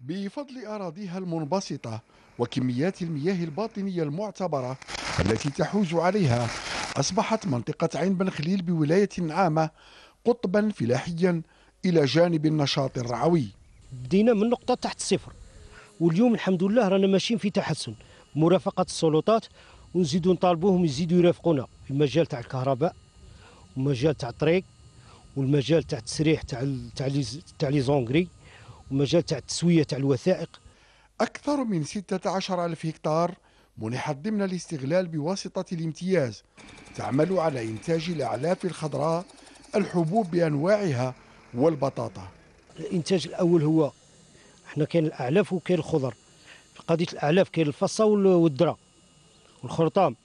بفضل أراضيها المنبسطة وكميات المياه الباطنية المعتبرة التي تحوز عليها أصبحت منطقة عين بن خليل بولاية عامة قطبا فلاحيا إلى جانب النشاط الرعوي بدينا من نقطة تحت الصفر واليوم الحمد لله رانا ماشيين في تحسن مرافقة السلطات ونزيدوا نطالبوهم يزيدوا يرافقونا في المجال تاع الكهرباء والمجال تاع الطريق والمجال تاع التسريح تاع تاع لي زونغري ومجال تاع التسويه تاع الوثائق أكثر من 16 ألف هكتار منحت ضمن الاستغلال بواسطة الامتياز تعمل على إنتاج الأعلاف الخضراء الحبوب بأنواعها والبطاطا الإنتاج الأول هو احنا كاين الأعلاف وكاين الخضر في قضية الأعلاف كاين الفصة والذرة والخرطام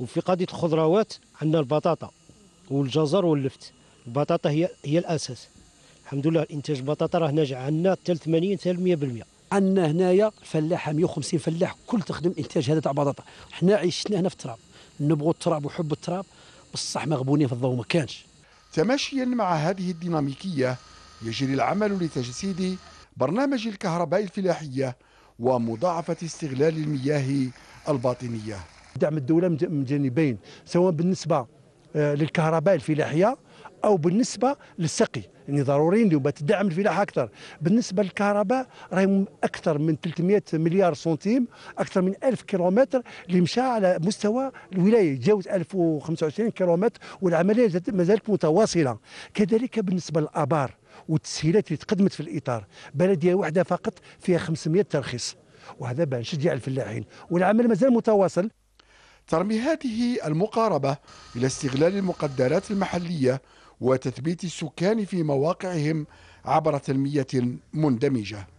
وفي قضية الخضروات عندنا البطاطا والجزر واللفت البطاطا هي هي الأساس الحمد لله الانتاج البطاطا راه ناجح عندنا حتى 80 حتى 100% عندنا هنايا فلاحه 150 فلاح كل تخدم الانتاج هذا تاع بطاطا حنا عشنا هنا في التراب نبغوا التراب وحب التراب بصح مغبونين في الضوء ما كانش تماشيا مع هذه الديناميكيه يجري العمل لتجسيد برنامج الكهرباء الفلاحيه ومضاعفه استغلال المياه الباطنيه دعم الدوله من جانبين سواء بالنسبه آه، للكهرباء الفلاحيه او بالنسبه للسقي يعني ضروري اليوم تدعم الفلاحه اكثر بالنسبه للكهرباء راهي اكثر من 300 مليار سنتيم اكثر من 1000 كيلومتر اللي مشى على مستوى الولايه تجاوز 1025 كيلومتر والعمليه ما زالت متواصله كذلك بالنسبه للابار والتسهيلات اللي تقدمت في الاطار بلديه واحده فقط فيها 500 ترخيص وهذا بان شجع الفلاحين والعمل مازال متواصل ترمي هذه المقاربة إلى استغلال المقدرات المحلية وتثبيت السكان في مواقعهم عبر تنمية مندمجة